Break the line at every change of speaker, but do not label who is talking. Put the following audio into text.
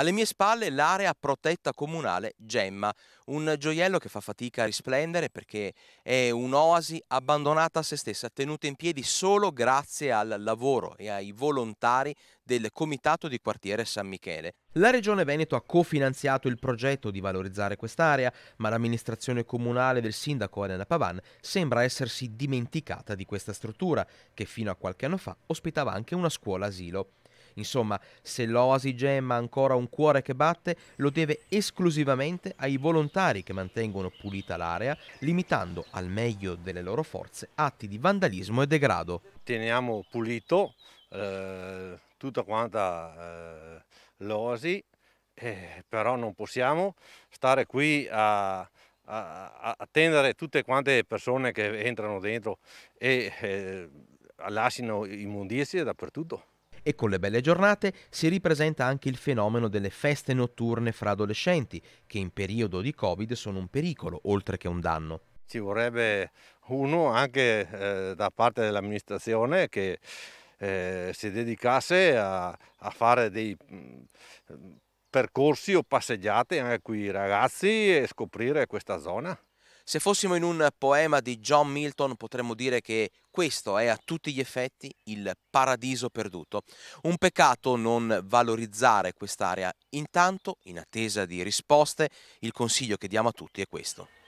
Alle mie spalle l'area protetta comunale Gemma, un gioiello che fa fatica a risplendere perché è un'oasi abbandonata a se stessa, tenuta in piedi solo grazie al lavoro e ai volontari del Comitato di Quartiere San Michele. La Regione Veneto ha cofinanziato il progetto di valorizzare quest'area, ma l'amministrazione comunale del sindaco Elena Pavan sembra essersi dimenticata di questa struttura, che fino a qualche anno fa ospitava anche una scuola asilo. Insomma, se l'Oasi Gem ha ancora un cuore che batte, lo deve esclusivamente ai volontari che mantengono pulita l'area, limitando al meglio delle loro forze atti di vandalismo e degrado.
Teniamo pulito eh, tutta quanta eh, l'Oasi, eh, però non possiamo stare qui a attendere tutte quante le persone che entrano dentro e eh,
lasciano immondizie dappertutto. E con le belle giornate si ripresenta anche il fenomeno delle feste notturne fra adolescenti, che in periodo di Covid sono un pericolo, oltre che un danno
ci vorrebbe uno anche eh, da parte dell'amministrazione che eh, si dedicasse a, a fare dei mm,
percorsi o passeggiate anche eh, qui ragazzi e scoprire questa zona. Se fossimo in un poema di John Milton potremmo dire che questo è a tutti gli effetti il paradiso perduto. Un peccato non valorizzare quest'area. Intanto, in attesa di risposte, il consiglio che diamo a tutti è questo.